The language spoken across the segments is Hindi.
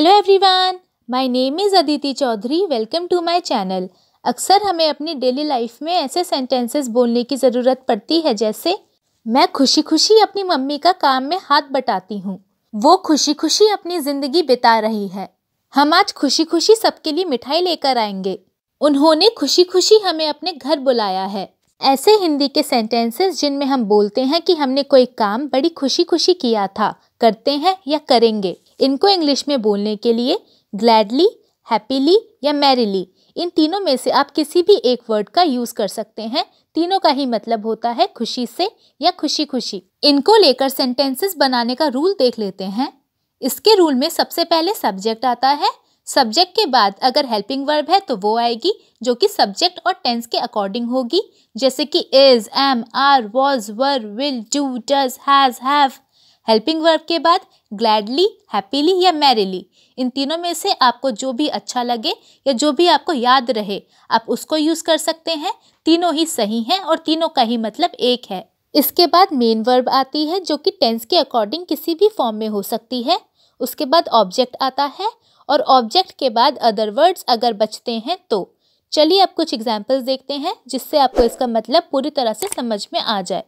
hello everyone my name is Aditi Chaudhary welcome to my channel अक्सर हमें अपनी डेली लाइफ में ऐसे सेंटेंसेस बोलने की ज़रूरत पड़ती है जैसे मैं खुशी खुशी अपनी मम्मी का काम में हाथ बटाती हूँ वो खुशी खुशी अपनी ज़िंदगी बिता रही है हम आज खुशी खुशी सबके लिए मिठाई लेकर आएंगे उन्होंने खुशी खुशी हमें अपने घर बुलाया है ऐसे हिंदी के सेंटेंसेस जिनमें हम बोलते हैं कि हमने कोई काम बड़ी खुशी खुशी किया था करते हैं या करेंगे इनको इंग्लिश में बोलने के लिए ग्लैडली हैप्पीली या मैरिली इन तीनों में से आप किसी भी एक वर्ड का यूज़ कर सकते हैं तीनों का ही मतलब होता है खुशी से या खुशी खुशी इनको लेकर सेंटेंसेस बनाने का रूल देख लेते हैं इसके रूल में सबसे पहले सब्जेक्ट आता है सब्जेक्ट के बाद अगर हेल्पिंग वर्ब है तो वो आएगी जो कि सब्जेक्ट और टेंस के अकॉर्डिंग होगी जैसे कि is am are was were will do does has have helping verb के बाद ग्लैडली हैप्पीली या मैरिली इन तीनों में से आपको जो भी अच्छा लगे या जो भी आपको याद रहे आप उसको यूज़ कर सकते हैं तीनों ही सही हैं और तीनों का ही मतलब एक है इसके बाद मेन वर्ब आती है जो कि टेंस के अकॉर्डिंग किसी भी फॉर्म में हो सकती है उसके बाद ऑब्जेक्ट आता है और ऑब्जेक्ट के बाद अदर वर्ड्स अगर बचते हैं तो चलिए अब कुछ एग्जाम्पल्स देखते हैं जिससे आपको इसका मतलब पूरी तरह से समझ में आ जाए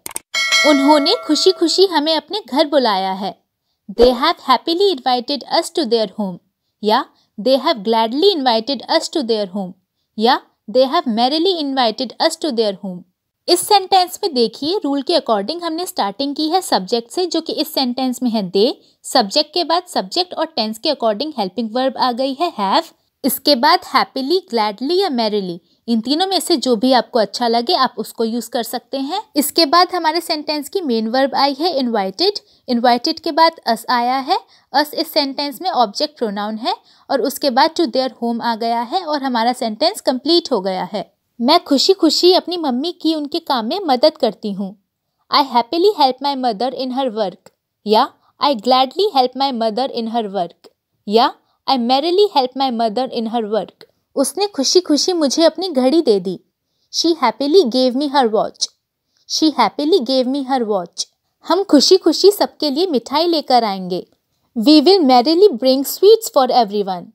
उन्होंने खुशी खुशी हमें अपने घर बुलाया है they have happily invited us to their home या they have gladly invited us to their home या they have merrily invited us to their home इस सेंटेंस में देखिए रूल के अकॉर्डिंग हमने स्टार्टिंग की है सब्जेक्ट से जो कि इस सेंटेंस में है दे सब्जेक्ट के बाद सब्जेक्ट और टेंस के अकॉर्डिंग हेल्पिंग वर्ब आ गई है हैव इसके बाद हैप्पीली ग्लैडली या मेरिली इन तीनों में से जो भी आपको अच्छा लगे आप उसको यूज़ कर सकते हैं इसके बाद हमारे सेंटेंस की मेन वर्ब आई है इनवाइटेड इनवाइटेड के बाद अस आया है अस इस सेंटेंस में ऑब्जेक्ट प्रोनाउन है और उसके बाद टू देयर होम आ गया है और हमारा सेंटेंस कंप्लीट हो गया है मैं खुशी खुशी अपनी मम्मी की उनके काम में मदद करती हूँ I happily help my mother in her work या I gladly help my mother in her work या I merrily help my mother in her work उसने खुशी खुशी मुझे अपनी घड़ी दे दी she happily gave me her watch she happily gave me her watch हम खुशी खुशी सबके लिए मिठाई लेकर आएंगे we will merrily bring sweets for everyone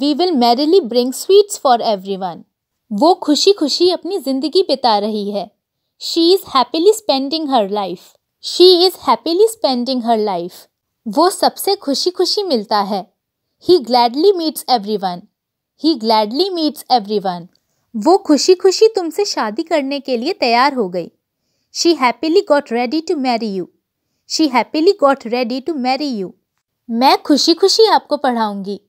we will merrily bring sweets for everyone वो खुशी खुशी अपनी ज़िंदगी बिता रही है she is happily spending her life she is happily spending her life वो सबसे खुशी खुशी मिलता है he gladly meets everyone he gladly meets everyone वो खुशी खुशी तुमसे शादी करने के लिए तैयार हो गई she happily got ready to marry you she happily got ready to marry you मैं खुशी खुशी आपको पढ़ाऊंगी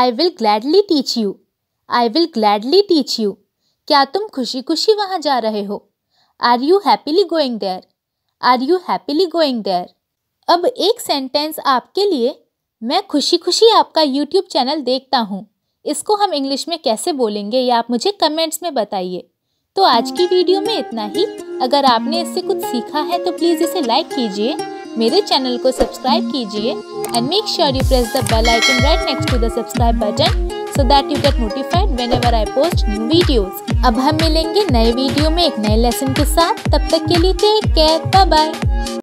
I will gladly teach you I will gladly teach you क्या तुम खुशी खुशी वहाँ जा रहे हो are you happily going there are you happily going there अब एक सेंटेंस आपके लिए मैं खुशी खुशी आपका यूट्यूब चैनल देखता हूँ इसको हम इंग्लिश में कैसे बोलेंगे ये आप मुझे कमेंट्स में बताइए तो आज की वीडियो में इतना ही अगर आपने इससे कुछ सीखा है तो प्लीज़ इसे लाइक कीजिए मेरे चैनल को सब्सक्राइब कीजिए and make sure you press the bell icon right next to the subscribe button so that you get notified whenever I post new videos अब हम मिलेंगे नए वीडियो में एक नए लेसन के साथ तब तक के लिए टेक केयर बाय बाय